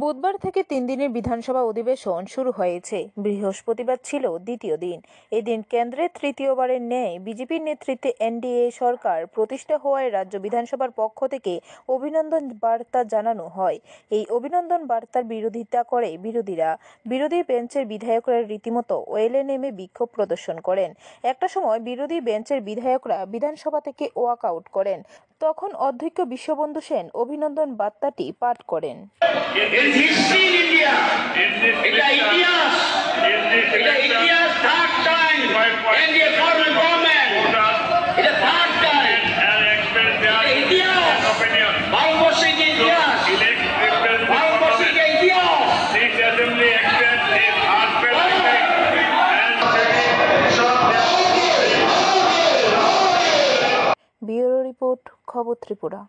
বুধবার থেকে তিন দিনের বিধানসভা অধিবেশন শুরু হয়েছে বৃহস্পতিবার ছিল দ্বিতীয় দিন এদিন কেন্দ্রে তৃতীয়বারের ন্যায় বিজেপির নেতৃত্বে এনডিএ সরকার প্রতিষ্ঠা হওয়ায় রাজ্য বিধানসভার পক্ষ থেকে অভিনন্দন বার্তা জানানো হয় এই অভিনন্দন বার্তার বিরোধিতা করে বিরোধীরা বিরোধী বেঞ্চের বিধায়করা রীতিমতো ওয়েলে নেমে বিক্ষোভ প্রদর্শন করেন একটা সময় বিরোধী বেঞ্চের বিধায়করা বিধানসভা থেকে ওয়াক আউট করেন তখন অধ্যক্ষ বিশ্ববন্ধু সেন অভিনন্দন বার্তাটি পাঠ করেন ইতিহাস ইতিহাস রিপোর্ট খবর ত্রিপুরা